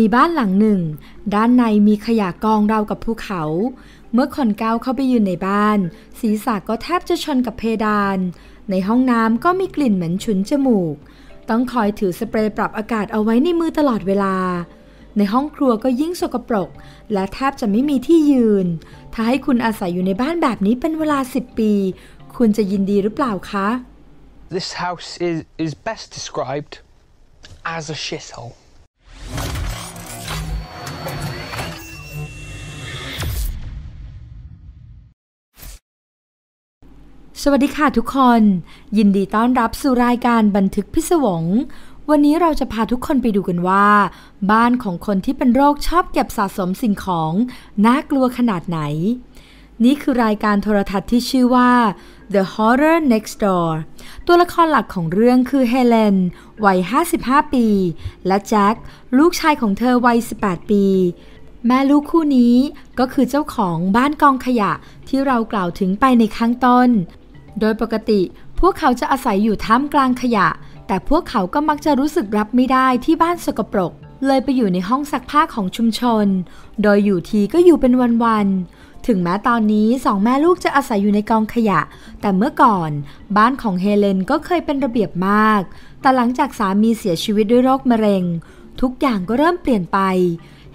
มีบ้านหลังหนึ่ง ด้านในมีขยะกองราวกับภูเขา เมื่อคนก้าวเข้าไปยืนในบ้าน ศีรษะก็แทบจะชนกับเพดาน ในห้องน้ำก็มีกลิ่นเหม็นฉุนจมูก ต้องคอยถือสเปรย์ปรับอากาศเอาไว้ในมือตลอดเวลา ในห้องครัวก็ยิ่งสกปรก และแทบจะไม่มีที่ยืน ถ้าให้คุณอาศัยอยู่ในบ้านแบบนี้เป็นเวลา10ปี คุณจะยินดีหรือเปล่าคะ This house is is best described as a shithole สวัสดีค่ะทุกคนยินดีต้อนรับสู่รายการบันทึกพิศวง วันนี้เราจะพาทุกคนไปดูกันว่า บ้านของคนที่เป็นโรคชอบเก็บสะสมสิ่งของน่ากลัวขนาดไหน นี่คือรายการโทรทัศน์ที่ชื่อว่า The Horror Next Door ตัวละครหลักของเรื่องคือเฮเลนวัย55 ปี และแจ็คลูกชายของเธอวัย18 ปี แม่ลูกคู่นี้ก็คือเจ้าของบ้านกองขยะที่เรากล่าวถึงไปในข้างต้นโดยปกติพวกเขาจะอาศัยอยู่ท่ามกลางขยะ แต่พวกเขาก็มักจะรู้สึกรับไม่ได้ที่บ้านสกปรก เลยไปอยู่ในห้องซักผ้าของชุมชน โดยอยู่ทีก็อยู่เป็นวันๆถึงแม้ตอนนี้สองแม่ลูกจะอาศัยอยู่ในกองขยะ แต่เมื่อก่อนบ้านของเฮเลนก็เคยเป็นระเบียบมากแต่หลังจากสามีเสียชีวิตด้วยโรคมะเร็ง ทุกอย่างก็เริ่มเปลี่ยนไป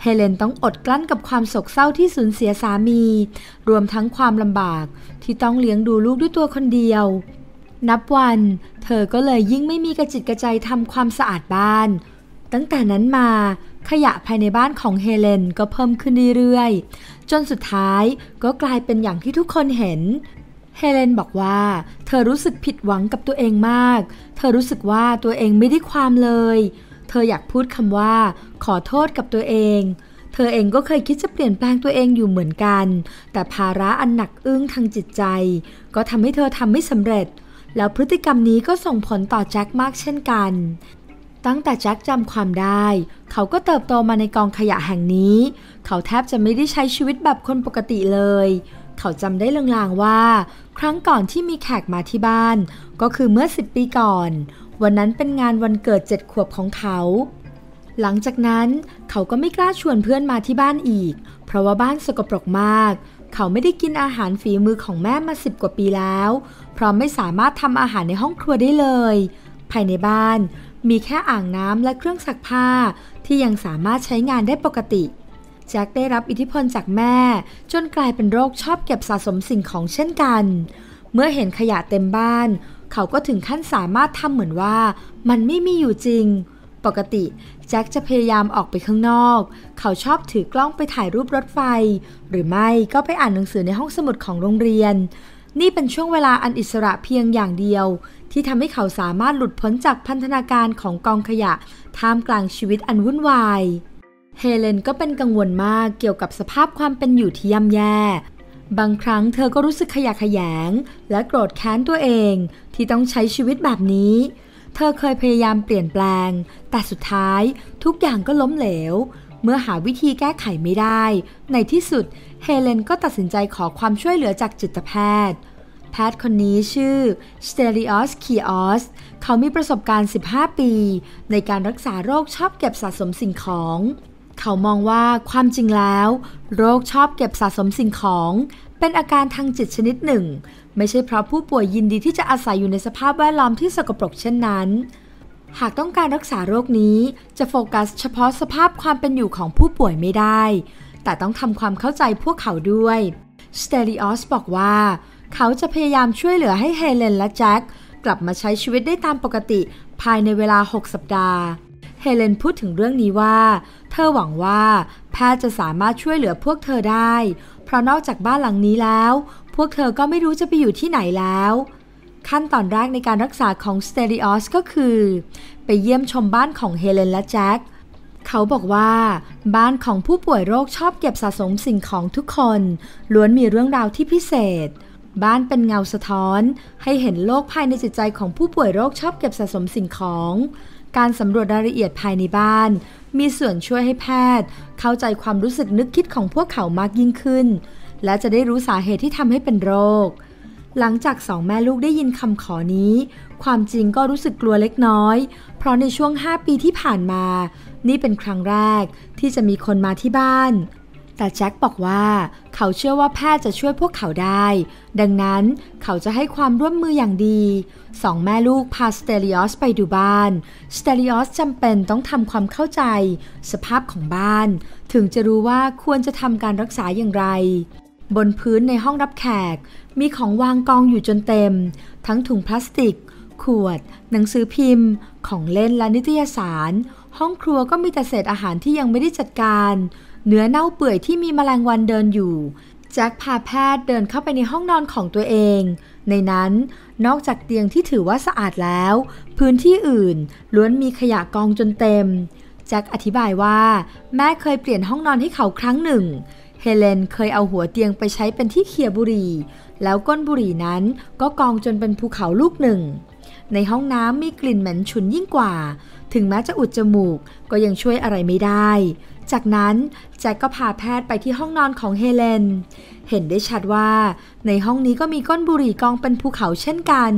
เฮเลนต้องอดกลั้นกับความโศกเศร้าที่สูญเสียสามี รวมทั้งความลำบากที่ต้องเลี้ยงดูลูกด้วยตัวคนเดียว นับวันเธอก็เลยยิ่งไม่มีกระจิตกระใจทำความสะอาดบ้าน ตั้งแต่นั้นมาขยะภายในบ้านของเฮเลนก็เพิ่มขึ้นเรื่อยๆจนสุดท้ายก็กลายเป็นอย่างที่ทุกคนเห็น เฮเลนบอกว่า เธอรู้สึกผิดหวังกับตัวเองมาก เธอรู้สึกว่าตัวเองไม่ได้ความเลยเธออยากพูดคำว่าขอโทษกับตัวเอง เธอเองก็เคยคิดจะเปลี่ยนแปลงตัวเองอยู่เหมือนกัน แต่ภาระอันหนักอึ้งทางจิตใจ ก็ทำให้เธอทำไม่สำเร็จ แล้วพฤติกรรมนี้ก็ส่งผลต่อแจ็คมากเช่นกัน ตั้งแต่แจ็คจำความได้ เขาก็เติบโตมาในกองขยะแห่งนี้ เขาแทบจะไม่ได้ใช้ชีวิตแบบคนปกติเลย เขาจำได้ลางๆว่า ครั้งก่อนที่มีแขกมาที่บ้าน ก็คือเมื่อ10ปีก่อนวันนั้นเป็นงานวันเกิดเจ็ดขวบของเขา หลังจากนั้นเขาก็ไม่กล้าชวนเพื่อนมาที่บ้านอีก เพราะว่าบ้านสกปรกมาก เขาไม่ได้กินอาหารฝีมือของแม่มาสิบกว่าปีแล้ว เพราะไม่สามารถทำอาหารในห้องครัวได้เลย ภายในบ้านมีแค่อ่างน้ำและเครื่องซักผ้าที่ยังสามารถใช้งานได้ปกติ แจ็คได้รับอิทธิพลจากแม่จนกลายเป็นโรคชอบเก็บสะสมสิ่งของเช่นกัน เมื่อเห็นขยะเต็มบ้านเขาก็ถึงขั้นสามารถทำเหมือนว่ามันไม่มีอยู่จริง ปกติแจ็คจะพยายามออกไปข้างนอก เขาชอบถือกล้องไปถ่ายรูปรถไฟ หรือไม่ก็ไปอ่านหนังสือในห้องสมุดของโรงเรียน นี่เป็นช่วงเวลาอันอิสระเพียงอย่างเดียว ที่ทำให้เขาสามารถหลุดพ้นจากพันธนาการของกองขยะ ท่าม กลางชีวิตอันวุ่นวาย เฮเลนก็เป็นกังวลมากเกี่ยวกับสภาพความเป็นอยู่ที่ย่ำแย่บางครั้งเธอก็รู้สึกขยะแขยง และโกรธแค้นตัวเองที่ต้องใช้ชีวิตแบบนี้ เธอเคยพยายามเปลี่ยนแปลง แต่สุดท้ายทุกอย่างก็ล้มเหลว เมื่อหาวิธีแก้ไขไม่ได้ ในที่สุดเฮเลนก็ตัดสินใจขอความช่วยเหลือจากจิตแพทย์ แพทย์คนนี้ชื่อสเตริออสคีออสเขามีประสบการณ์ 15 ปีในการรักษาโรคชอบเก็บสะสมสิ่งของเขามองว่าความจริงแล้ว โรคชอบเก็บสะสมสิ่งของ เป็นอาการทางจิตชนิดหนึ่ง ไม่ใช่เพราะผู้ป่วยยินดีที่จะอาศัยอยู่ในสภาพแวดล้อมที่สกปรกเช่นนั้น หากต้องการรักษาโรคนี้จะโฟกัสเฉพาะสภาพความเป็นอยู่ของผู้ป่วยไม่ได้ แต่ต้องทำความเข้าใจพวกเขาด้วยสเตลิออสบอกว่า เขาจะพยายามช่วยเหลือให้เฮเลนและแจ็คกลับมาใช้ชีวิตได้ตามปกติภายในเวลา 6 สัปดาห์เฮเลนพูดถึงเรื่องนี้ว่า เธอหวังว่า แพทย์จะสามารถช่วยเหลือพวกเธอได้ เพราะนอกจากบ้านหลังนี้แล้ว พวกเธอก็ไม่รู้จะไปอยู่ที่ไหนแล้ว ขั้นตอนแรกในการรักษาของสเตริออสก็คือ ไปเยี่ยมชมบ้านของเฮเลนและแจ็คเขาบอกว่า บ้านของผู้ป่วยโรคชอบเก็บสะสมสิ่งของทุกคน ล้วนมีเรื่องราวที่พิเศษ บ้านเป็นเงาสะท้อน ให้เห็นโลกภายในจิตใจของผู้ป่วยโรคชอบเก็บสะสมสิ่งของการสำรวจรายละเอียดภายในบ้าน มีส่วนช่วยให้แพทย์ เข้าใจความรู้สึกนึกคิดของพวกเขามากยิ่งขึ้น และจะได้รู้สาเหตุที่ทำให้เป็นโรค หลังจากสองแม่ลูกได้ยินคำขอนี้ ความจริงก็รู้สึกกลัวเล็กน้อย เพราะในช่วง 5 ปีที่ผ่านมา นี่เป็นครั้งแรกที่จะมีคนมาที่บ้าน แต่แจ็คบอกว่า เขาเชื่อว่าแพทย์จะช่วยพวกเขาได้ ดังนั้นเขาจะให้ความร่วมมืออย่างดีสองแม่ลูกพาสเตลิออสไปดูบ้าน สเตลิออสจำเป็นต้องทำความเข้าใจ สภาพของบ้าน ถึงจะรู้ว่าควรจะทำการรักษาอย่างไร บนพื้นในห้องรับแขก มีของวางกองอยู่จนเต็ม ทั้งถุงพลาสติก ขวด หนังสือพิมพ์ ของเล่นและนิตยสาร ห้องครัวก็มีแต่เศษอาหารที่ยังไม่ได้จัดการ เนื้อเน่าเปื่อยที่มีแมลงวันเดินอยู่แจ็คพาแพทย์เดินเข้าไปในห้องนอนของตัวเอง ในนั้นนอกจากเตียงที่ถือว่าสะอาดแล้ว พื้นที่อื่นล้วนมีขยะกองจนเต็มแจ็คอธิบายว่า แม่เคยเปลี่ยนห้องนอนให้เขาครั้งหนึ่ง เฮเลนเคยเอาหัวเตียงไปใช้เป็นที่เคียบุรีแล้วก้นบุรีนั้นก็กองจนเป็นภูเขาลูกหนึ่ง ในห้องน้ำมีกลิ่นเหม็นฉุนยิ่งกว่า ถึงแม้จะอุดจมูก ก็ยังช่วยอะไรไม่ได้จากนั้นแจ็คก็พาแพทย์ไปที่ห้องนอนของเฮเลน เห็นได้ชัดว่าในห้องนี้ก็มีก้นบุหรี่กองเป็นภูเขาเช่นกัน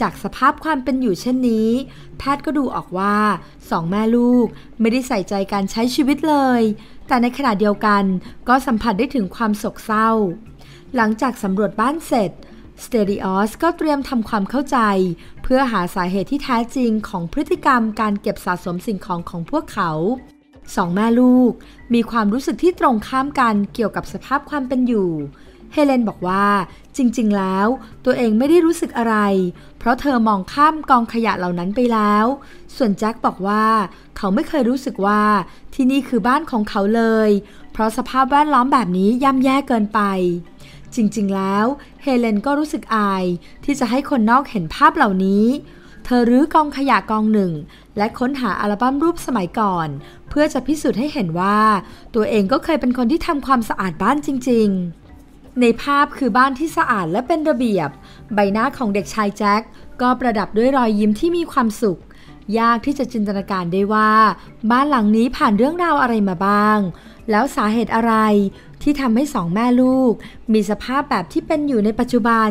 จากสภาพความเป็นอยู่เช่นนี้ แพทย์ก็ดูออกว่าสองแม่ลูกไม่ได้ใส่ใจการใช้ชีวิตเลย แต่ในขณะเดียวกันก็สัมผัสได้ถึงความโศกเศร้า หลังจากสำรวจบ้านเสร็จ สเตริออสก็เตรียมทำความเข้าใจเพื่อหาสาเหตุที่แท้จริงของพฤติกรรมการเก็บสะสมสิ่งของของพวกเขาสองแม่ลูกมีความรู้สึกที่ตรงข้ามกันเกี่ยวกับสภาพความเป็นอยู่ เฮเลนบอกว่า จริงๆ แล้ว ตัวเองไม่ได้รู้สึกอะไร เพราะเธอมองข้ามกองขยะเหล่านั้นไปแล้ว ส่วนแจ็คบอกว่าเขาไม่เคยรู้สึกว่าที่นี่คือบ้านของเขาเลย เพราะสภาพแวดล้อมแบบนี้ย่ำแย่เกินไป จริงๆ แล้ว เฮเลนก็รู้สึกอายที่จะให้คนนอกเห็นภาพเหล่านี้ เธอรื้อกองขยะกองหนึ่ง และค้นหาอัลบั้มรูปสมัยก่อนพื่อจะพิสูจน์ให้เห็นว่า ตัวเองก็เคยเป็นคนที่ทำความสะอาดบ้านจริงๆ ในภาพคือบ้านที่สะอาดและเป็นระเบียบ ใบหน้าของเด็กชายแจ็คก็ประดับด้วยรอยยิ้มที่มีความสุข ยากที่จะจินตนาการได้ว่า บ้านหลังนี้ผ่านเรื่องราวอะไรมาบ้าง แล้วสาเหตุอะไรที่ทำให้สองแม่ลูกมีสภาพแบบที่เป็นอยู่ในปัจจุบัน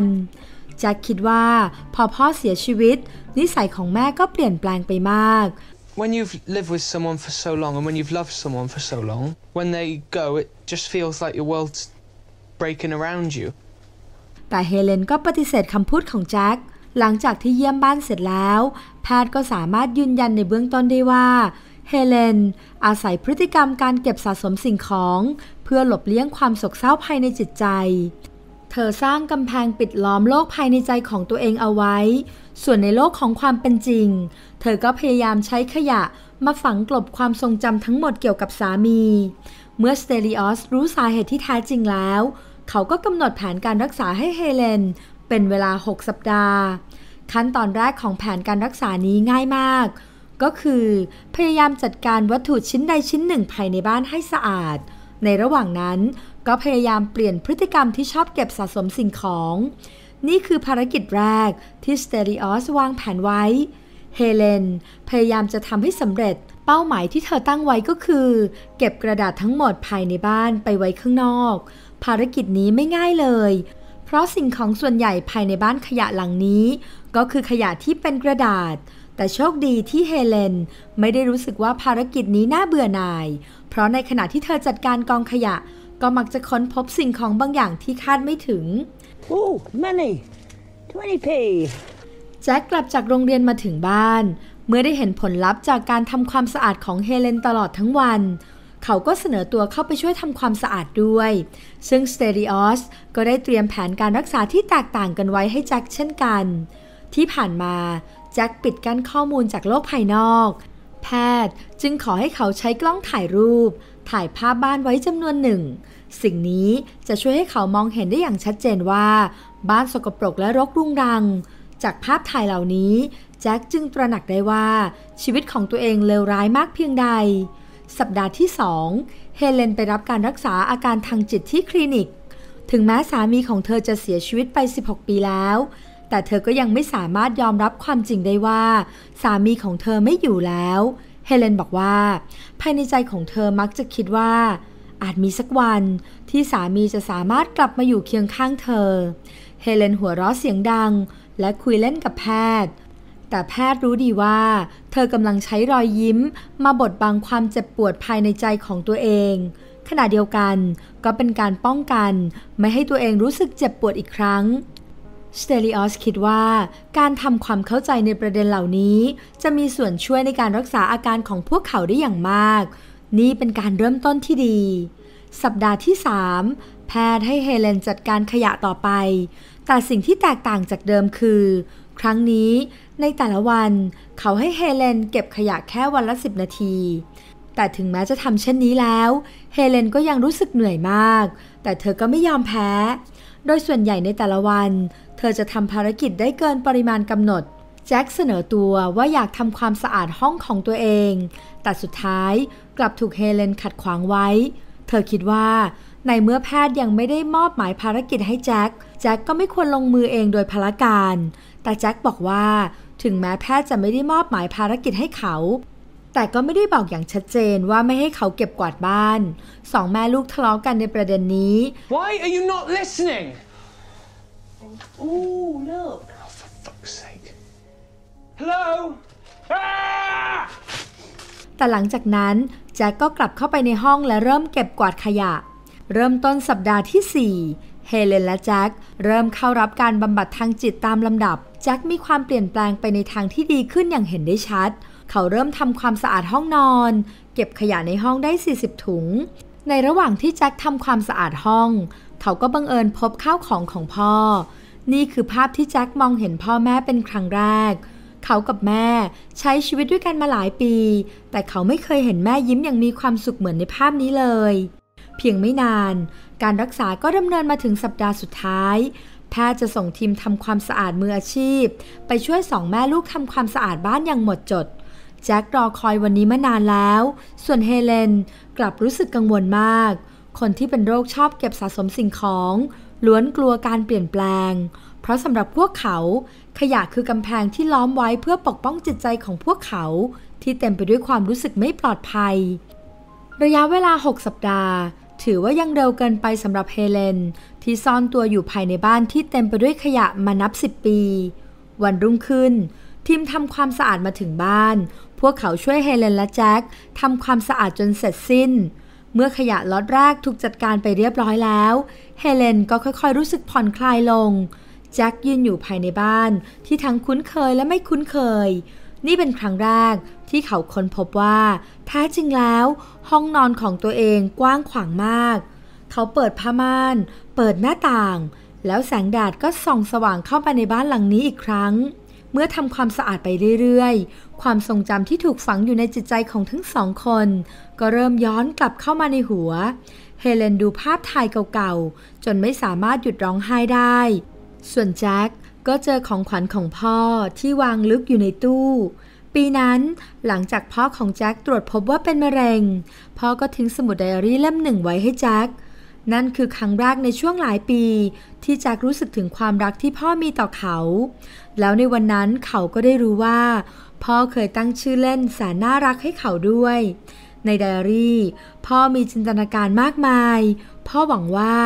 แจ็คคิดว่าพอพ่อเสียชีวิต นิสัยของแม่ก็เปลี่ยนแปลงไปมาก when you've lived with someone for so long and when you've loved someone for so long, when they go, it just feels like your world's breaking around you. แต่เฮเลนก็ปฏิเสธคำพูดของแจ็คหลังจากที่เยี่ยมบ้านเสร็จแล้ว แพทย์ก็สามารถยืนยันในเบื้องต้นได้ว่า เฮเลน อาศัยพฤติกรรมการเก็บสะสมสิ่งของเพื่อหลบเลี่ยงความโศกเศร้าภายในจิตใจเธอสร้างกำแพงปิดล้อมโลกภายในใจของตัวเองเอาไว้ ส่วนในโลกของความเป็นจริง เธอก็พยายามใช้ขยะมาฝังกลบความทรงจำทั้งหมดเกี่ยวกับสามี เมื่อสเตลิออสรู้สาเหตุที่แท้จริงแล้ว เขาก็กำหนดแผนการรักษาให้เฮเลน เป็นเวลา 6 สัปดาห์ ขั้นตอนแรกของแผนการรักษานี้ง่ายมาก ก็คือพยายามจัดการวัตถุชิ้นใดชิ้นหนึ่งภายในบ้านให้สะอาด ในระหว่างนั้นก็พยายามเปลี่ยนพฤติกรรมที่ชอบเก็บสะสมสิ่งของ นี่คือภารกิจแรกที่สเตริออสวางแผนไว้ เฮเลน พยายามจะทำให้สำเร็จ เป้าหมายที่เธอตั้งไว้ก็คือ เก็บกระดาษทั้งหมดภายในบ้านไปไว้ข้างนอก ภารกิจนี้ไม่ง่ายเลย เพราะสิ่งของส่วนใหญ่ภายในบ้านขยะหลังนี้ ก็คือขยะที่เป็นกระดาษ แต่โชคดีที่เฮเลน ไม่ได้รู้สึกว่าภารกิจนี้น่าเบื่อหน่าย เพราะในขณะที่เธอจัดการกองขยะก็มักจะค้นพบสิ่งของบางอย่างที่คาดไม่ถึง โอ้ money. 20 p. แจ็คกลับจากโรงเรียนมาถึงบ้าน เมื่อได้เห็นผลลัพธ์จากการทำความสะอาดของเฮเลนตลอดทั้งวัน เขาก็เสนอตัวเข้าไปช่วยทำความสะอาดด้วย ซึ่งสเตริออสก็ได้เตรียมแผนการรักษาที่แตกต่างกันไว้ให้แจ็คเช่นกัน ที่ผ่านมา แจ็คปิดกั้นข้อมูลจากโลกภายนอก แพทย์จึงขอให้เขาใช้กล้องถ่ายรูป ถ่ายภาพบ้านไว้จำนวนหนึ่งสิ่งนี้จะช่วยให้เขามองเห็นได้อย่างชัดเจนว่า บ้านสกปรกและรกรุงรัง จากภาพถ่ายเหล่านี้ แจ็คจึงตระหนักได้ว่า ชีวิตของตัวเองเลวร้ายมากเพียงใด สัปดาห์ที่สองเฮเลนไปรับการรักษาอาการทางจิตที่คลินิก ถึงแม้สามีของเธอจะเสียชีวิตไป 16 ปีแล้ว แต่เธอก็ยังไม่สามารถยอมรับความจริงได้ว่า สามีของเธอไม่อยู่แล้ว เฮเลนบอกว่าภายในใจของเธอมักจะคิดว่าอาจมีสักวันที่สามีจะสามารถกลับมาอยู่เคียงข้างเธอ เฮเลนหัวเราะเสียงดังและคุยเล่นกับแพทย์ แต่แพทย์รู้ดีว่า เธอกำลังใช้รอยยิ้มมาบดบังความเจ็บปวดภายในใจของตัวเอง ขณะเดียวกันก็เป็นการป้องกัน ไม่ให้ตัวเองรู้สึกเจ็บปวดอีกครั้งสเตลิออสคิดว่าการทำความเข้าใจในประเด็นเหล่านี้ จะมีส่วนช่วยในการรักษาอาการของพวกเขาได้อย่างมากนี่เป็นการเริ่มต้นที่ดี สัปดาห์ที่ 3 แพทย์ให้เฮเลนจัดการขยะต่อไป แต่สิ่งที่แตกต่างจากเดิมคือ ครั้งนี้ในแต่ละวัน เขาให้เฮเลนเก็บขยะแค่วันละ 10 นาที แต่ถึงแม้จะทำเช่นนี้แล้ว เฮเลนก็ยังรู้สึกเหนื่อยมาก แต่เธอก็ไม่ยอมแพ้ โดยส่วนใหญ่ในแต่ละวัน เธอจะทำภารกิจได้เกินปริมาณกำหนดจ็คเสนอตัวว่าอยากทำความสะอาดห้องของตัวเอง แต่สุดท้ายกลับถูกเฮเลนขัดขวางไว้ เธอคิดว่า ในเมื่อแพทย์ยังไม่ได้มอบหมายภารกิจให้แจ็ค แจ็คก็ไม่ควรลงมือเองโดยพละการ แต่แจ็คบอกว่าถึงแม้แพทย์จะไม่ได้มอบหมายภารกิจให้เขา แต่ก็ไม่ได้บอกอย่างชัดเจนว่าไม่ให้เขาเก็บกวาดบ้าน สอง แม่ลูกทะเลาะกันในประเด็นนี้ Why are you not listening? Oh look! Oh, for fuck's sake! Hello แต่หลังจากนั้น แจ็คก็กลับเข้าไปในห้องและเริ่มเก็บกวาดขยะ เริ่มต้นสัปดาห์ที่4เฮเลนและแจ็คเริ่มเข้ารับการบำบัดทางจิตตามลำดับ แจ็คมีความเปลี่ยนแปลงไปในทางที่ดีขึ้นอย่างเห็นได้ชัด เขาเริ่มทำความสะอาดห้องนอน เก็บขยะในห้องได้ 40 ถุง ในระหว่างที่แจ็คทำความสะอาดห้องเขาก็บังเอิญพบข้าวของของพ่อ นี่คือภาพที่แจ็คมองเห็นพ่อแม่เป็นครั้งแรกเขากับแม่ใช้ชีวิตด้วยกันมาหลายปี แต่เขาไม่เคยเห็นแม่ยิ้มอย่างมีความสุขเหมือนในภาพนี้เลย เพียงไม่นานการรักษาก็ดำเนินมาถึงสัปดาห์สุดท้าย แพทย์จะส่งทีมทำความสะอาดมืออาชีพ ไปช่วยสองแม่ลูกทำความสะอาดบ้านอย่างหมดจด แจ็ครอคอยวันนี้มานานแล้ว ส่วนเฮเลนกลับรู้สึกกังวลมาก คนที่เป็นโรคชอบเก็บสะสมสิ่งของล้วนกลัวการเปลี่ยนแปลง เพราะสำหรับพวกเขาขยะคือกำแพงที่ล้อมไว้เพื่อปกป้องจิตใจของพวกเขาที่เต็มไปด้วยความรู้สึกไม่ปลอดภัย ระยะเวลา 6 สัปดาห์ ถือว่ายังเร็วเกินไปสำหรับเฮเลน ที่ซ่อนตัวอยู่ภายในบ้านที่เต็มไปด้วยขยะมานับ 10 ปี วันรุ่งขึ้นทีมทำความสะอาดมาถึงบ้าน พวกเขาช่วยเฮเลนและแจ็คทำความสะอาดจนเสร็จสิ้นเมื่อขยะล็อตแรกถูกจัดการไปเรียบร้อยแล้ว เฮเลนก็ค่อย ๆ รู้สึกผ่อนคลายลงจ็คยืนอยู่ภายในบ้านที่ทั้งคุ้นเคยและไม่คุ้นเคย นี่เป็นครั้งแรกที่เขาค้นพบว่าแท้จริงแล้ว ห้องนอนของตัวเองกว้างขวางมาก เขาเปิดผ้าม่าน เปิดหน้าต่าง แล้วแสงแดดก็ส่องสว่างเข้าไปในบ้านหลังนี้อีกครั้ง เมื่อทำความสะอาดไปเรื่อยๆ ความทรงจำที่ถูกฝังอยู่ในจิตใจของทั้งสองคน ก็เริ่มย้อนกลับเข้ามาในหัว เฮเลนดูภาพถ่ายเก่าๆจนไม่สามารถหยุดร้องไห้ได้ส่วนแจ็คก็เจอของขวัญของพ่อที่วางลึกอยู่ในตู้ ปีนั้นหลังจากพ่อของแจ็คตรวจพบว่าเป็นมะเร็ง พ่อก็ทิ้งสมุดไดอารี่เล่มหนึ่งไว้ให้แจ็คนั่นคือครั้งแรกในช่วงหลายปี ที่แจ็ครู้สึกถึงความรักที่พ่อมีต่อเขา แล้วในวันนั้นเขาก็ได้รู้ว่า พ่อเคยตั้งชื่อเล่นแสนน่ารักให้เขาด้วย ในไดอารี่ พ่อมีจินตนาการมากมาย พ่อหวังว่า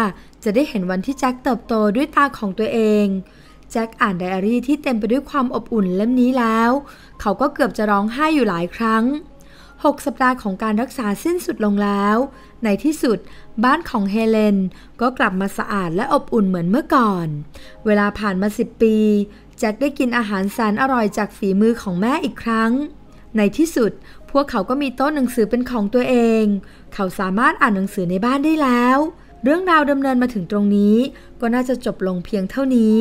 จะได้เห็นวันที่แจ็คเติบโตด้วยตาของตัวเอง แจ็คอ่านไดอารี่ที่เต็มไปด้วยความอบอุ่นเล่มนี้แล้ว เขาก็เกือบจะร้องไห้อยู่หลายครั้ง 6 สัปดาห์ของการรักษาสิ้นสุดลงแล้ว ในที่สุดบ้านของเฮเลนก็กลับมาสะอาดและอบอุ่นเหมือนเมื่อก่อน เวลาผ่านมา 10 ปี แจ็คได้กินอาหารแสนอร่อยจากฝีมือของแม่อีกครั้ง ในที่สุดพวกเขาก็มีโต๊ะหนังสือเป็นของตัวเอง เขาสามารถอ่านหนังสือในบ้านได้แล้วเรื่องราวดำเนินมาถึงตรงนี้ก็น่าจะจบลงเพียงเท่านี้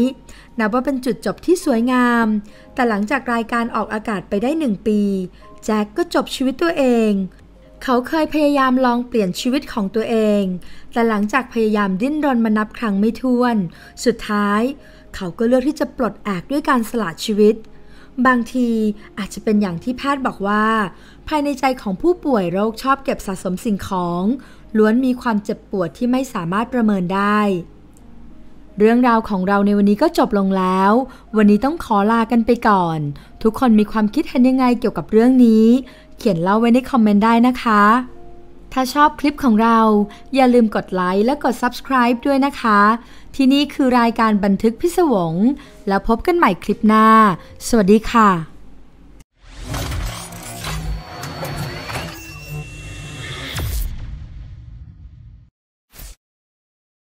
นับว่าเป็นจุดจบที่สวยงาม แต่หลังจากรายการออกอากาศไปได้หนึ่งปี แจ็คก็จบชีวิตตัวเอง เขาเคยพยายามลองเปลี่ยนชีวิตของตัวเอง แต่หลังจากพยายามดิ้นรนมานับครั้งไม่ถ้วน สุดท้าย เขาก็เลือกที่จะปลดแอกด้วยการสละชีวิต บางทีอาจจะเป็นอย่างที่แพทย์บอกว่า ภายในใจของผู้ป่วยโรคชอบเก็บสะสมสิ่งของล้วนมีความเจ็บปวดที่ไม่สามารถประเมินได้ เรื่องราวของเราในวันนี้ก็จบลงแล้ว วันนี้ต้องขอลากันไปก่อน ทุกคนมีความคิดเห็นยังไงเกี่ยวกับเรื่องนี้ เขียนเล่าไว้ในคอมเมนต์ได้นะคะ ถ้าชอบคลิปของเราอย่าลืมกดไลค์และกด subscribe ด้วยนะคะ ที่นี่คือรายการบันทึกพิศวง แล้วพบกันใหม่คลิปหน้า สวัสดีค่ะ